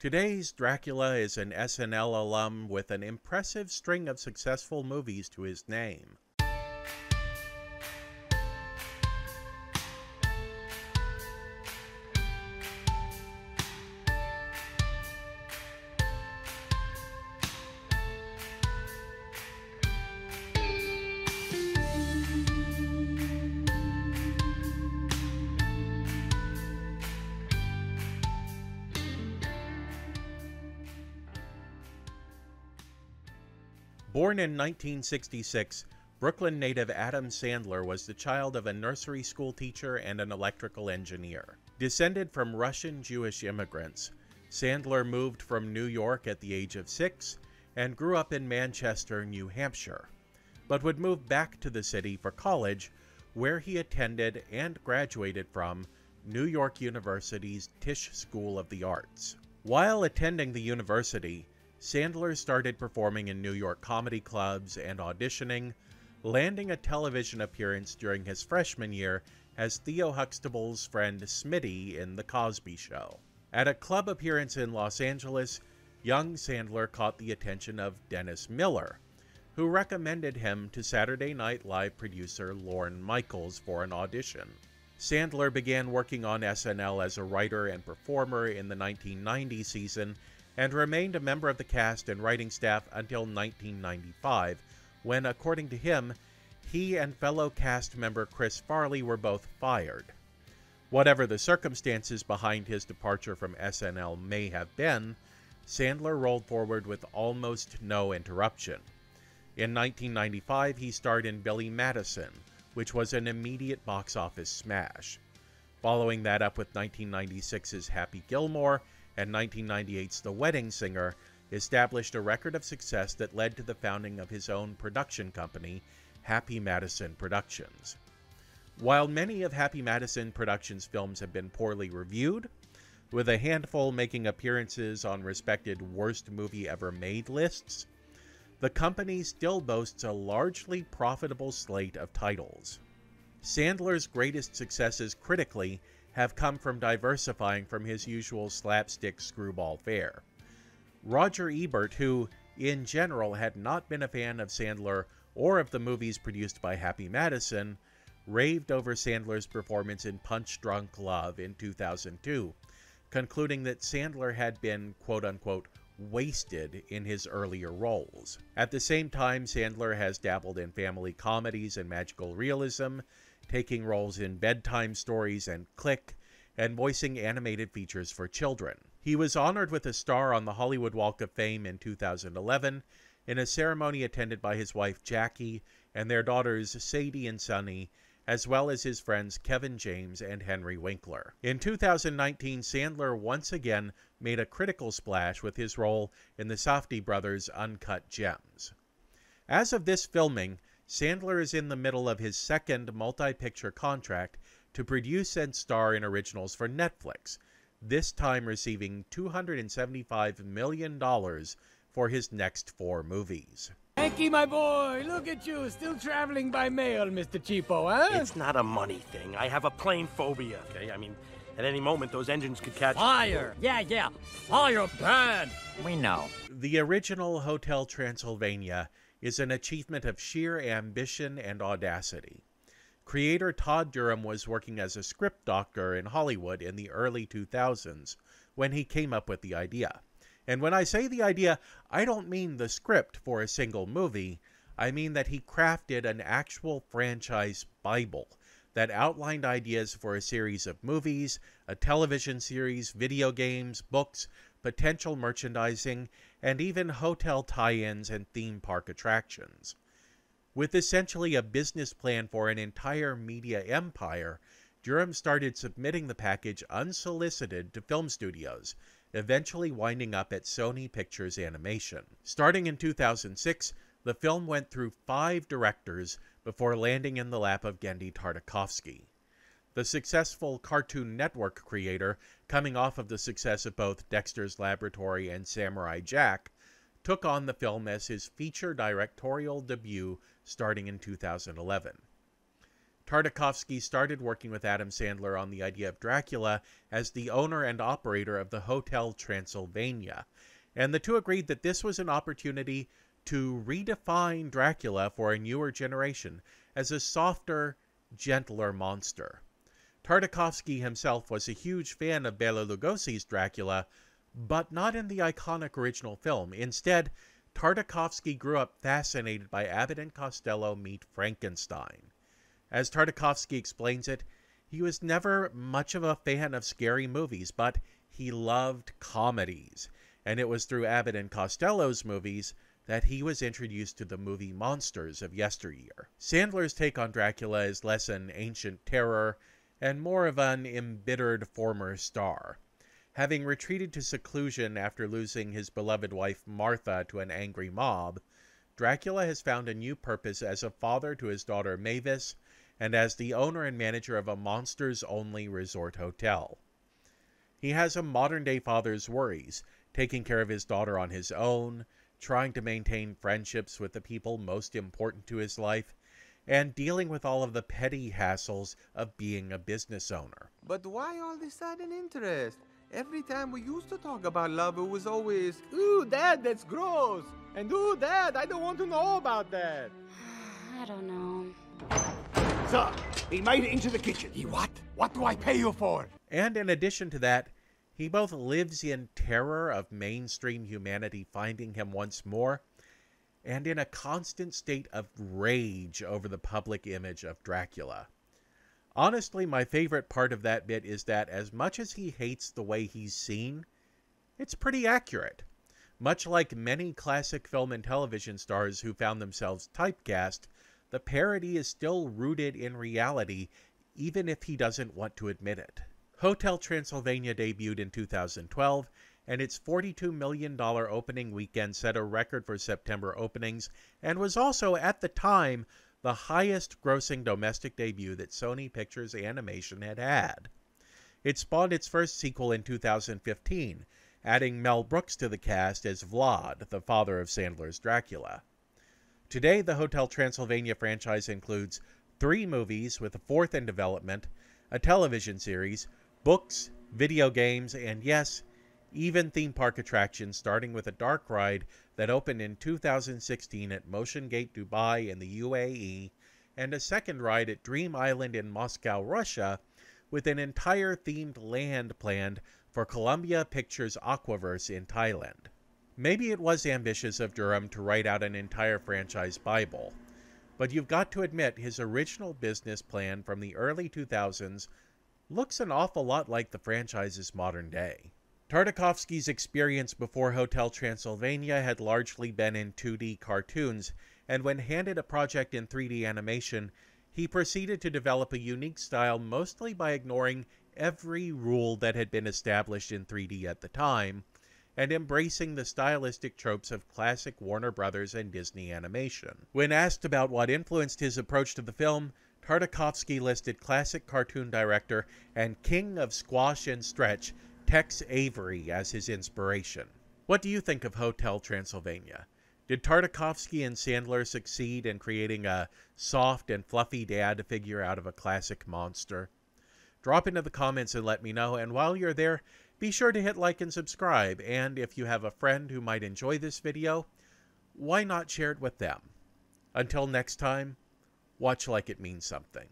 Today's Dracula is an SNL alum with an impressive string of successful movies to his name. Born in 1966, Brooklyn native Adam Sandler was the child of a nursery school teacher and an electrical engineer. Descended from Russian Jewish immigrants, Sandler moved from New York at the age of six and grew up in Manchester, New Hampshire, but would move back to the city for college, where he attended and graduated from New York University's Tisch School of the Arts. While attending the university, Sandler started performing in New York comedy clubs and auditioning, landing a television appearance during his freshman year as Theo Huxtable's friend Smitty in The Cosby Show. At a club appearance in Los Angeles, young Sandler caught the attention of Dennis Miller, who recommended him to Saturday Night Live producer Lorne Michaels for an audition. Sandler began working on SNL as a writer and performer in the 1990 season and remained a member of the cast and writing staff until 1995, when, according to him, he and fellow cast member Chris Farley were both fired. Whatever the circumstances behind his departure from SNL may have been, Sandler rolled forward with almost no interruption. In 1995, he starred in Billy Madison, which was an immediate box office smash. Following that up with 1996's Happy Gilmore and 1998's The Wedding Singer, established a record of success that led to the founding of his own production company, Happy Madison Productions. While many of Happy Madison Productions' films have been poorly reviewed, with a handful making appearances on respected worst movie ever made lists, the company still boasts a largely profitable slate of titles. Sandler's greatest successes critically have come from diversifying from his usual slapstick screwball fare. Roger Ebert, who, in general, had not been a fan of Sandler or of the movies produced by Happy Madison, raved over Sandler's performance in Punch Drunk Love in 2002, concluding that Sandler had been, quote unquote, wasted in his earlier roles. At the same time, Sandler has dabbled in family comedies and magical realism, taking roles in bedtime stories and click, and voicing animated features for children. He was honored with a star on the Hollywood Walk of Fame in 2011 in a ceremony attended by his wife Jackie and their daughters Sadie and Sunny as well as his friends Kevin James and Henry Winkler. In 2019, Sandler once again made a critical splash with his role in the Softy brothers' Uncut Gems. As of this filming, Sandler is in the middle of his second multi picture contract to produce and star in originals for Netflix, this time receiving $275 million for his next four movies. Hanky, my boy, look at you, still traveling by mail, Mr. Cheapo, huh? It's not a money thing. I have a plane phobia, okay? I mean, at any moment, those engines could catch fire. Yeah, yeah, fire burn. We know. The original Hotel Transylvania is an achievement of sheer ambition and audacity. Creator Todd Durham was working as a script doctor in Hollywood in the early 2000s when he came up with the idea. And when I say the idea, I don't mean the script for a single movie. I mean that he crafted an actual franchise Bible that outlined ideas for a series of movies, a television series, video games, books, potential merchandising, and even hotel tie ins and theme park attractions. With essentially a business plan for an entire media empire, Durham started submitting the package unsolicited to film studios, eventually winding up at Sony Pictures Animation. Starting in 2006, the film went through five directors before landing in the lap of Gendy Tartakovsky. The successful Cartoon Network creator, coming off of the success of both Dexter's Laboratory and Samurai Jack, took on the film as his feature directorial debut starting in 2011. Tartakovsky started working with Adam Sandler on the idea of Dracula as the owner and operator of the Hotel Transylvania, and the two agreed that this was an opportunity to redefine Dracula for a newer generation as a softer, gentler monster. Tartakovsky himself was a huge fan of Bela Lugosi's Dracula, but not in the iconic original film. Instead, Tartakovsky grew up fascinated by Abbott and Costello meet Frankenstein. As Tartakovsky explains it, he was never much of a fan of scary movies, but he loved comedies, and it was through Abbott and Costello's movies that he was introduced to the movie monsters of yesteryear. Sandler's take on Dracula is less an ancient terror and more of an embittered former star. Having retreated to seclusion after losing his beloved wife Martha to an angry mob, Dracula has found a new purpose as a father to his daughter Mavis and as the owner and manager of a monsters only resort hotel. He has a modern day father's worries, taking care of his daughter on his own, trying to maintain friendships with the people most important to his life, and dealing with all of the petty hassles of being a business owner. But why all this sudden interest? Every time we used to talk about love, it was always, Ooh, Dad, that's gross. And do that! I don't want to know about that! I don't know. Sir, he made it into the kitchen. He what? What do I pay you for? And in addition to that, he both lives in terror of mainstream humanity finding him once more, and in a constant state of rage over the public image of Dracula. Honestly, my favorite part of that bit is that as much as he hates the way he's seen, it's pretty accurate. Much like many classic film and television stars who found themselves typecast, the parody is still rooted in reality, even if he doesn't want to admit it. Hotel Transylvania debuted in 2012, and its $42 million opening weekend set a record for September openings and was also, at the time, the highest grossing domestic debut that Sony Pictures Animation had had. It spawned its first sequel in 2015, adding Mel Brooks to the cast as Vlad, the father of Sandler's Dracula. Today, the Hotel Transylvania franchise includes three movies with a fourth in development, a television series, books, video games, and yes, even theme park attractions, starting with a dark ride that opened in 2016 at Motion Gate Dubai in the UAE, and a second ride at Dream Island in Moscow, Russia, with an entire themed land planned for Columbia Pictures' Aquaverse in Thailand. Maybe it was ambitious of Durham to write out an entire franchise Bible, but you've got to admit his original business plan from the early 2000s looks an awful lot like the franchise's modern day. Tartakovsky's experience before Hotel Transylvania had largely been in 2D cartoons, and when handed a project in 3D animation, he proceeded to develop a unique style mostly by ignoring every rule that had been established in 3D at the time and embracing the stylistic tropes of classic Warner Brothers and Disney animation. When asked about what influenced his approach to the film, Tartakovsky listed classic cartoon director and king of squash and stretch, Tex Avery, as his inspiration. What do you think of Hotel Transylvania? Did Tartakovsky and Sandler succeed in creating a soft and fluffy dad figure out of a classic monster? drop into the comments and let me know. And while you're there, be sure to hit like and subscribe. And if you have a friend who might enjoy this video, why not share it with them? Until next time, watch like it means something.